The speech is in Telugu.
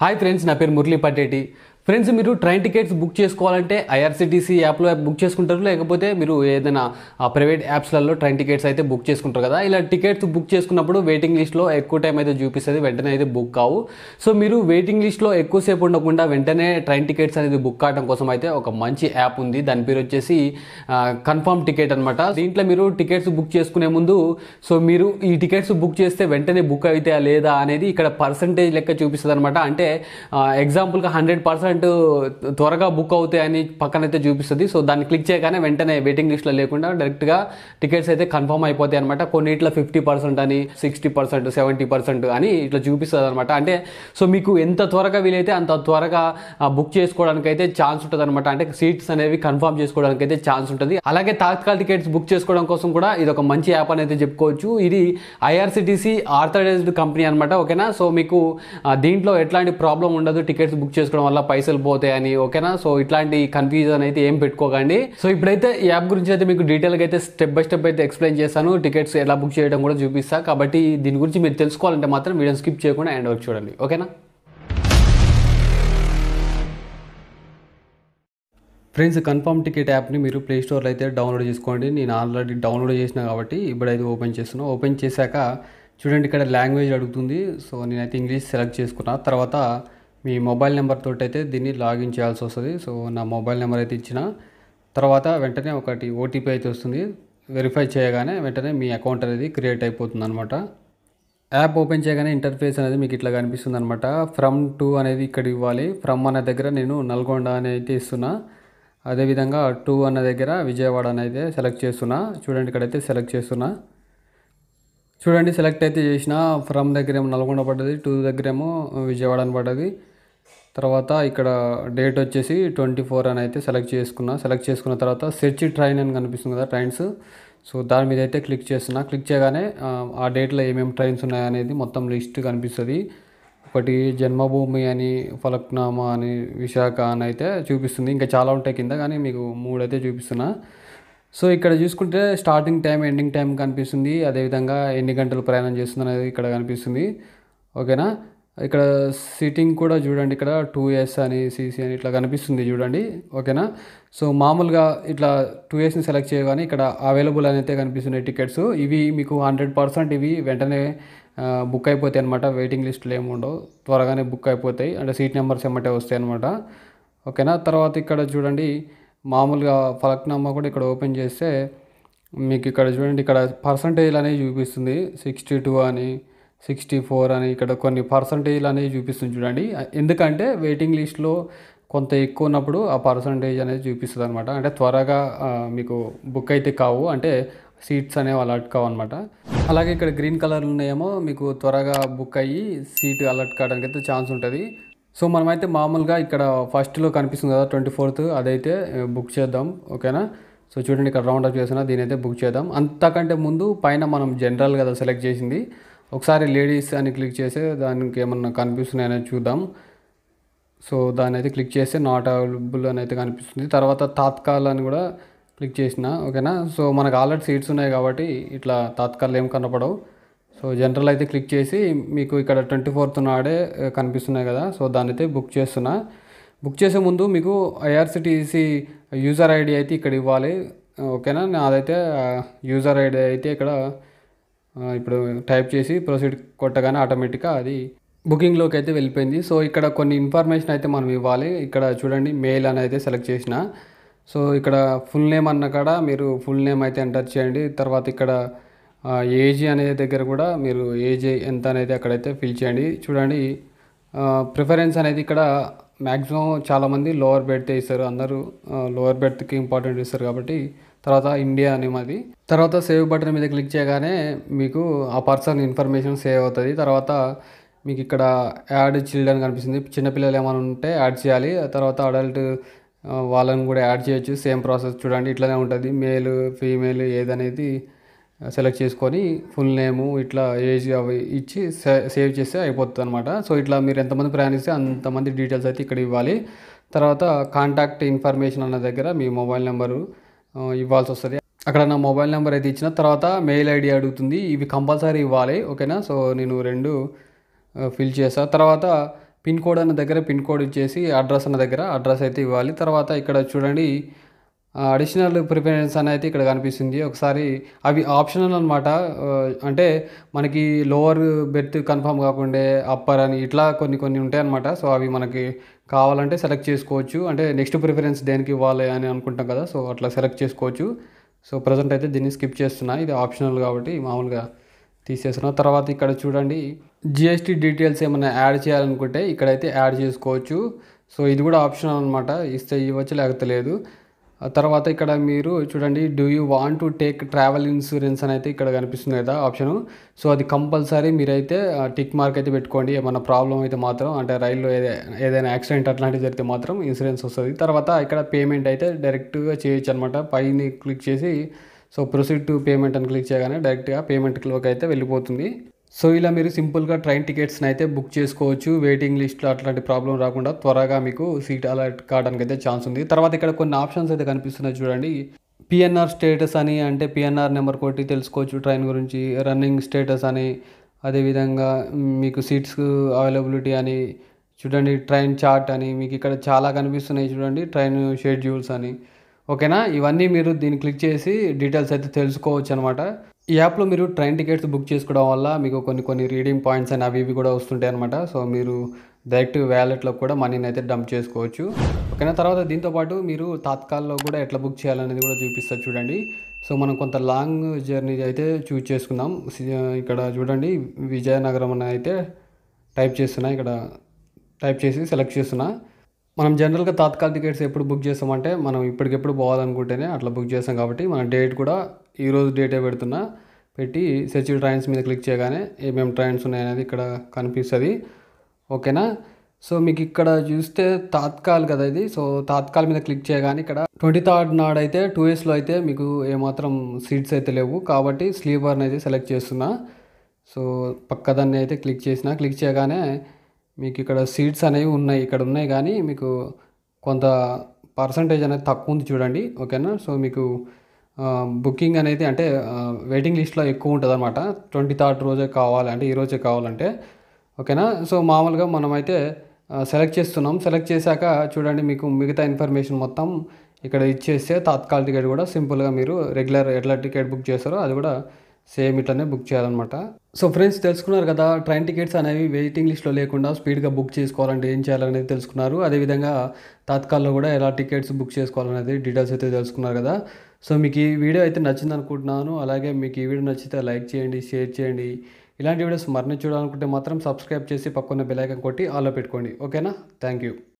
హాయ్ ఫ్రెండ్స్ నా పేరు మురళీ పటేటి ఫ్రెండ్స్ మీరు ట్రైన్ టికెట్స్ బుక్ చేసుకోవాలంటే ఐఆర్సీటీసీ యాప్లో బుక్ చేసుకుంటారు లేకపోతే మీరు ఏదైనా ప్రైవేట్ యాప్స్లలో ట్రైన్ టికెట్స్ అయితే బుక్ చేసుకుంటారు కదా ఇలా టికెట్స్ బుక్ చేసుకున్నప్పుడు వెయిటింగ్ లిస్ట్లో ఎక్కువ టైం అయితే చూపిస్తుంది వెంటనే అయితే బుక్ కావు సో మీరు వెయిటింగ్ లిస్ట్లో ఎక్కువసేపు ఉండకుండా వెంటనే ట్రైన్ టికెట్స్ అనేది బుక్ కావడం కోసం అయితే ఒక మంచి యాప్ ఉంది దాని పేరు వచ్చేసి కన్ఫర్మ్ టికెట్ అనమాట దీంట్లో మీరు టికెట్స్ బుక్ చేసుకునే ముందు సో మీరు ఈ టికెట్స్ బుక్ చేస్తే వెంటనే బుక్ అవుతాయా లేదా అనేది ఇక్కడ పర్సంటేజ్ లెక్క చూపిస్తుంది అనమాట అంటే ఎగ్జాంపుల్గా హండ్రెడ్ పర్సెంట్ కంటెంట్ త్వరగా బుక్ అవుతాయని పక్కన అయితే చూపిస్తుంది సో దాన్ని క్లిక్ చేయగానే వెంటనే వెయిటింగ్ లిస్ట్లో లేకుండా డైరెక్ట్గా టికెట్స్ అయితే కన్ఫర్మ్ అయిపోతాయి అనమాట కొన్ని ఇట్లా ఫిఫ్టీ పర్సెంట్ అని సిక్స్టీ పర్సెంట్ సెవెంటీ పర్సెంట్ అని ఇట్లా చూపిస్తుంది అనమాట అంటే సో మీకు ఎంత త్వరగా వీలైతే అంత త్వరగా బుక్ చేసుకోవడానికి అయితే ఛాన్స్ ఉంటుంది అనమాట అంటే సీట్స్ అనేవి కన్ఫర్మ్ చేసుకోవడానికి అయితే ఛాన్స్ ఉంటుంది అలాగే తాత్కాల టికెట్స్ బుక్ చేసుకోవడం కోసం కూడా ఇది ఒక మంచి యాప్ అని అయితే చెప్పుకోవచ్చు ఇది ఐఆర్సిటీసీ ఆర్థరైజ్డ్ కంపెనీ అనమాట ఓకేనా సో మీకు దీంట్లో ఎట్లాంటి ప్రాబ్లం ఉండదు టికెట్స్ బుక్ చేసుకోవడం వల్ల పైసలు పైసలు పోతాయని ఓకేనా సో ఇట్లాంటి కన్ఫ్యూజన్ అయితే ఏం పెట్టుకోకండి సో ఇప్పుడైతే ఈ యాప్ గురించి అయితే మీకు డీటెయిల్గా అయితే స్టెప్ బై స్టెప్ అయితే ఎక్స్ప్లెయిన్ చేస్తాను టికెట్స్ ఎలా బుక్ చేయడం కూడా చూపిస్తా కాబట్టి దీని గురించి మీరు తెలుసుకోవాలంటే మాత్రం వీడియో స్కిప్ చేయకుండా ఎండ్ వరకు చూడండి ఓకేనా ఫ్రెండ్స్ కన్ఫర్మ్ టికెట్ యాప్ని మీరు ప్లే స్టోర్లో అయితే డౌన్లోడ్ చేసుకోండి నేను ఆల్రెడీ డౌన్లోడ్ చేసిన కాబట్టి ఇప్పుడైతే ఓపెన్ చేస్తున్నాను ఓపెన్ చేశాక చూడండి ఇక్కడ లాంగ్వేజ్ అడుగుతుంది సో నేనైతే ఇంగ్లీష్ సెలెక్ట్ చేసుకున్నా తర్వాత మీ మొబైల్ నెంబర్ తోటి అయితే దీన్ని లాగిన్ చేయాల్సి వస్తుంది సో నా మొబైల్ నెంబర్ అయితే ఇచ్చిన తర్వాత వెంటనే ఒకటి ఓటీపీ అయితే వస్తుంది వెరిఫై చేయగానే వెంటనే మీ అకౌంట్ అనేది క్రియేట్ అయిపోతుంది అనమాట యాప్ ఓపెన్ చేయగానే ఇంటర్ఫేస్ అనేది మీకు ఇట్లా కనిపిస్తుంది అనమాట ఫ్రమ్ టూ అనేది ఇక్కడ ఇవ్వాలి ఫ్రమ్ అనే దగ్గర నేను నల్గొండ అనేది ఇస్తున్నా అదేవిధంగా టూ అన్న దగ్గర విజయవాడ అయితే సెలెక్ట్ చేస్తున్నా చూడండి ఇక్కడైతే సెలెక్ట్ చేస్తున్నా చూడండి సెలెక్ట్ అయితే చేసిన ఫ్రమ్ దగ్గరేమో నల్గొండ పడ్డది టూ దగ్గరేమో విజయవాడ అని పడ్డది తర్వాత ఇక్కడ డేట్ వచ్చేసి ట్వంటీ ఫోర్ అని అయితే సెలెక్ట్ చేసుకున్నా సెలెక్ట్ చేసుకున్న తర్వాత సెర్చ్ ట్రైన్ అని కనిపిస్తుంది కదా ట్రైన్స్ సో దాని మీద అయితే క్లిక్ చేస్తున్నా క్లిక్ చేయగానే ఆ డేట్లో ఏమేమి ట్రైన్స్ ఉన్నాయనేది మొత్తం లిస్ట్ కనిపిస్తుంది ఒకటి జన్మభూమి అని ఫలక్నామా అని విశాఖ అని అయితే చూపిస్తుంది ఇంకా చాలా ఉంటాయి కింద కానీ మీకు మూడైతే చూపిస్తున్నా సో ఇక్కడ చూసుకుంటే స్టార్టింగ్ టైం ఎండింగ్ టైం కనిపిస్తుంది అదేవిధంగా ఎన్ని గంటలు ప్రయాణం చేస్తుంది అనేది ఇక్కడ కనిపిస్తుంది ఓకేనా ఇక్కడ సీటింగ్ కూడా చూడండి ఇక్కడ టూ ఎస్ అని సీసీ అని ఇట్లా కనిపిస్తుంది చూడండి ఓకేనా సో మామూలుగా ఇట్లా టూ ఎస్ని సెలెక్ట్ చేయగానే ఇక్కడ అవైలబుల్ అని అయితే కనిపిస్తున్నాయి టికెట్స్ ఇవి మీకు హండ్రెడ్ పర్సెంట్ ఇవి వెంటనే బుక్ అయిపోతాయి అనమాట వెయిటింగ్ లిస్టులు ఏమి ఉండవు త్వరగానే బుక్ అయిపోతాయి అంటే సీట్ నెంబర్స్ ఎమ్మటే వస్తాయి అనమాట ఓకేనా తర్వాత ఇక్కడ చూడండి మామూలుగా ఫలక్నామా కూడా ఇక్కడ ఓపెన్ చేస్తే మీకు ఇక్కడ చూడండి ఇక్కడ పర్సంటేజ్ అనేది చూపిస్తుంది సిక్స్టీ టూ అని సిక్స్టీ ఫోర్ అని ఇక్కడ కొన్ని పర్సంటేజ్లు అనేవి చూపిస్తుంది చూడండి ఎందుకంటే వెయిటింగ్ లిస్ట్లో కొంత ఎక్కువ ఉన్నప్పుడు ఆ పర్సంటేజ్ అనేది చూపిస్తుంది అనమాట అంటే త్వరగా మీకు బుక్ అయితే కావు అంటే సీట్స్ అనేవి అలర్ట్ కావు అనమాట అలాగే ఇక్కడ గ్రీన్ కలర్లు ఉన్నాయేమో మీకు త్వరగా బుక్ అయ్యి సీట్ అలర్ట్ కావడానికి అయితే ఛాన్స్ ఉంటుంది సో మనమైతే మామూలుగా ఇక్కడ ఫస్ట్లో కనిపిస్తుంది కదా ట్వంటీ ఫోర్త్ అదైతే బుక్ చేద్దాం ఓకేనా సో చూడండి ఇక్కడ రౌండ్ అప్ చేసిన దీని అయితే బుక్ చేద్దాం అంతకంటే ముందు పైన మనం జనరల్ కదా సెలెక్ట్ చేసింది ఒకసారి లేడీస్ అని క్లిక్ చేసి దానికి ఏమన్నా కనిపిస్తున్నాయని చూద్దాం సో దాన్ని అయితే క్లిక్ చేస్తే నాట్ అవైలబుల్ అని అయితే కనిపిస్తుంది తర్వాత తాత్కాల్ అని కూడా క్లిక్ చేసిన ఓకేనా సో మనకు ఆల్రెడీ సీట్స్ ఉన్నాయి కాబట్టి ఇట్లా తాత్కాలు ఏం కనపడవు సో జనరల్ అయితే క్లిక్ చేసి మీకు ఇక్కడ ట్వంటీ ఫోర్త్ నాడే కనిపిస్తున్నాయి కదా సో దాన్ని అయితే బుక్ చేస్తున్నా బుక్ చేసే ముందు మీకు ఐఆర్సిటీసీ యూజర్ ఐడి అయితే ఇక్కడ ఇవ్వాలి ఓకేనా నాదైతే యూజర్ ఐడి అయితే ఇక్కడ ఇప్పుడు టైప్ చేసి ప్రొసీడ్ కొట్టగానే ఆటోమేటిక్గా అది బుకింగ్లోకి అయితే వెళ్ళిపోయింది సో ఇక్కడ కొన్ని ఇన్ఫర్మేషన్ అయితే మనం ఇవ్వాలి ఇక్కడ చూడండి మెయిల్ అని అయితే సెలెక్ట్ చేసిన సో ఇక్కడ ఫుల్ నేమ్ అన్న కాడ మీరు ఫుల్ నేమ్ అయితే ఎంటర్ చేయండి తర్వాత ఇక్కడ ఏజ్ అనే దగ్గర కూడా మీరు ఏజ్ ఎంత అనేది అక్కడైతే ఫిల్ చేయండి చూడండి ప్రిఫరెన్స్ అనేది ఇక్కడ మ్యాక్సిమం చాలామంది లోవర్ బెర్త్ ఇస్తారు అందరూ లోవర్ బెర్త్కి ఇంపార్టెంట్ ఇస్తారు కాబట్టి తర్వాత ఇండియా అని మాది తర్వాత సేవ్ బటన్ మీద క్లిక్ చేయగానే మీకు ఆ పర్సన్ ఇన్ఫర్మేషన్ సేవ్ అవుతుంది తర్వాత మీకు ఇక్కడ యాడ్ చిల్డ్రన్ కనిపిస్తుంది చిన్నపిల్లలు ఏమైనా ఉంటే యాడ్ చేయాలి తర్వాత అడల్ట్ వాళ్ళని కూడా యాడ్ చేయొచ్చు సేమ్ ప్రాసెస్ చూడండి ఇట్లానే ఉంటుంది మేలు ఫీమేల్ ఏదనేది సెలెక్ట్ చేసుకొని ఫుల్ నేము ఇట్లా ఏజ్ అవి ఇచ్చి సేవ్ చేస్తే అయిపోతుంది అనమాట సో ఇట్లా మీరు ఎంతమంది ప్రయాణిస్తే అంతమంది డీటెయిల్స్ అయితే ఇక్కడ ఇవ్వాలి తర్వాత కాంటాక్ట్ ఇన్ఫర్మేషన్ అన్న దగ్గర మీ మొబైల్ నెంబరు ఇవ్వాల్సి వస్తుంది అక్కడ నా మొబైల్ నెంబర్ అయితే ఇచ్చిన తర్వాత మెయిల్ ఐడి అడుగుతుంది ఇవి కంపల్సరీ ఇవ్వాలి ఓకేనా సో నేను రెండు ఫిల్ చేస్తాను తర్వాత పిన్ కోడ్ అన్న దగ్గర పిన్ కోడ్ ఇచ్చేసి అడ్రస్ అన్న దగ్గర అడ్రస్ అయితే ఇవ్వాలి తర్వాత ఇక్కడ చూడండి అడిషనల్ ప్రిఫరెన్స్ అనేది ఇక్కడ కనిపిస్తుంది ఒకసారి అవి ఆప్షనల్ అనమాట అంటే మనకి లోవర్ బెర్త్ కన్ఫామ్ కాకుండా అప్పర్ అని ఇట్లా కొన్ని కొన్ని ఉంటాయి అనమాట సో అవి మనకి కావాలంటే సెలెక్ట్ చేసుకోవచ్చు అంటే నెక్స్ట్ ప్రిఫరెన్స్ దేనికి ఇవ్వాలి అని అనుకుంటాం కదా సో అట్లా సెలెక్ట్ చేసుకోవచ్చు సో ప్రజెంట్ అయితే దీన్ని స్కిప్ చేస్తున్నా ఇది ఆప్షనల్ కాబట్టి మామూలుగా తీసేసిన తర్వాత ఇక్కడ చూడండి జిఎస్టీ డీటెయిల్స్ ఏమైనా యాడ్ చేయాలనుకుంటే ఇక్కడైతే యాడ్ చేసుకోవచ్చు సో ఇది కూడా ఆప్షనల్ అనమాట ఇస్తే ఇవ్వచ్చు లేకపోతే లేదు తర్వాత ఇక్కడ మీరు చూడండి do you want to take travel insurance అని అయితే ఇక్కడ కనిపిస్తుంది కదా ఆప్షను సో అది కంపల్సరీ మీరైతే టిక్ మార్క్ అయితే పెట్టుకోండి ఏమైనా ప్రాబ్లం అయితే మాత్రం అంటే రైల్లో ఏదైనా యాక్సిడెంట్ అట్లాంటివి జరిగితే మాత్రం ఇన్సూరెన్స్ వస్తుంది తర్వాత ఇక్కడ పేమెంట్ అయితే డైరెక్ట్గా చేయొచ్చు అనమాట పైన క్లిక్ చేసి సో ప్రొసీడ్ టు పేమెంట్ అని క్లిక్ చేయగానే డైరెక్ట్గా పేమెంట్ క్లోకి అయితే వెళ్ళిపోతుంది సో ఇలా మీరు సింపుల్గా ట్రైన్ టికెట్స్ని అయితే బుక్ చేసుకోవచ్చు వెయిటింగ్ లిస్ట్లో అట్లాంటి ప్రాబ్లం రాకుండా త్వరగా మీకు సీట్ అలర్ట్ కావడానికి అయితే ఛాన్స్ ఉంది తర్వాత ఇక్కడ కొన్ని ఆప్షన్స్ అయితే కనిపిస్తున్నాయి చూడండి పిఎన్ఆర్ స్టేటస్ అని అంటే పిఎన్ఆర్ నెంబర్ కొట్టి తెలుసుకోవచ్చు ట్రైన్ గురించి రన్నింగ్ స్టేటస్ అని అదేవిధంగా మీకు సీట్స్ అవైలబిలిటీ అని చూడండి ట్రైన్ చార్ట్ అని మీకు ఇక్కడ చాలా కనిపిస్తున్నాయి చూడండి ట్రైన్ షెడ్యూల్స్ అని ఓకేనా ఇవన్నీ మీరు దీన్ని క్లిక్ చేసి డీటెయిల్స్ అయితే తెలుసుకోవచ్చు అనమాట ఈ యాప్లో మీరు ట్రైన్ టికెట్స్ బుక్ చేసుకోవడం వల్ల మీకు కొన్ని కొన్ని రీడింగ్ పాయింట్స్ అని అవి ఇవి కూడా వస్తుంటాయి అనమాట సో మీరు డైరెక్ట్ వ్యాలెట్లో కూడా మనీని అయితే డంప్ చేసుకోవచ్చు ఓకేనా తర్వాత దీంతోపాటు మీరు తాత్కాల్లో కూడా ఎట్లా బుక్ చేయాలనేది కూడా చూపిస్తారు చూడండి సో మనం కొంత లాంగ్ జర్నీ అయితే చూజ్ చేసుకుందాం ఇక్కడ చూడండి విజయనగరం అని అయితే టైప్ చేస్తున్నా ఇక్కడ టైప్ చేసి సెలెక్ట్ చేస్తున్నా మనం జనరల్గా తాత్కాల టికెట్స్ ఎప్పుడు బుక్ చేస్తామంటే మనం ఇప్పటికెప్పుడు పోవాలనుకుంటేనే అట్లా బుక్ చేస్తాం కాబట్టి మన డేట్ కూడా ఈరోజు డేటే పెడుతున్నా పెట్టి సెర్చ్ ట్రైన్స్ మీద క్లిక్ చేయగానే ఏమేమి ట్రైన్స్ ఉన్నాయనేది ఇక్కడ కనిపిస్తుంది ఓకేనా సో మీకు ఇక్కడ చూస్తే తాత్కాల్ కదా ఇది సో తాత్కాల్ మీద క్లిక్ చేయగానే ఇక్కడ ట్వంటీ థర్డ్ నాడు అయితే టూ ఇయర్స్లో అయితే మీకు ఏమాత్రం సీట్స్ అయితే లేవు కాబట్టి స్లీపర్ని అయితే సెలెక్ట్ చేస్తున్నా సో పక్కదాన్ని అయితే క్లిక్ చేసిన క్లిక్ చేయగానే మీకు ఇక్కడ సీట్స్ అనేవి ఉన్నాయి ఇక్కడ ఉన్నాయి కానీ మీకు కొంత పర్సంటేజ్ అనేది తక్కువ ఉంది చూడండి ఓకేనా సో మీకు బుకింగ్ అనేది అంటే వెయిటింగ్ లిస్ట్లో ఎక్కువ ఉంటుంది అనమాట ట్వంటీ థర్డ్ రోజే కావాలంటే ఈ రోజే కావాలంటే ఓకేనా సో మామూలుగా మనమైతే సెలెక్ట్ చేస్తున్నాం సెలెక్ట్ చేశాక చూడండి మీకు మిగతా ఇన్ఫర్మేషన్ మొత్తం ఇక్కడ ఇచ్చేస్తే తాత్కాల టికెట్ కూడా సింపుల్గా మీరు రెగ్యులర్ ఎట్లా టికెట్ బుక్ చేస్తారో అది కూడా సేమ్ ఇట్లానే బుక్ చేయాలన్నమాట సో ఫ్రెండ్స్ తెలుసుకున్నారు కదా ట్రైన్ టికెట్స్ అనేవి వెయిటింగ్ లిస్ట్లో లేకుండా స్పీడ్గా బుక్ చేసుకోవాలంటే ఏం చేయాలనేది తెలుసుకున్నారు అదేవిధంగా తాత్కాల్లో కూడా ఎలా టికెట్స్ బుక్ చేసుకోవాలనేది డీటెయిల్స్ అయితే తెలుసుకున్నారు కదా సో మీకు ఈ వీడియో అయితే నచ్చింది అనుకుంటున్నాను అలాగే మీకు ఈ వీడియో నచ్చితే లైక్ చేయండి షేర్ చేయండి ఇలాంటి వీడియోస్ మరిన్ని మాత్రం సబ్స్క్రైబ్ చేసి పక్కన బెల్ కొట్టి ఆలో పెట్టుకోండి ఓకేనా థ్యాంక్ యూ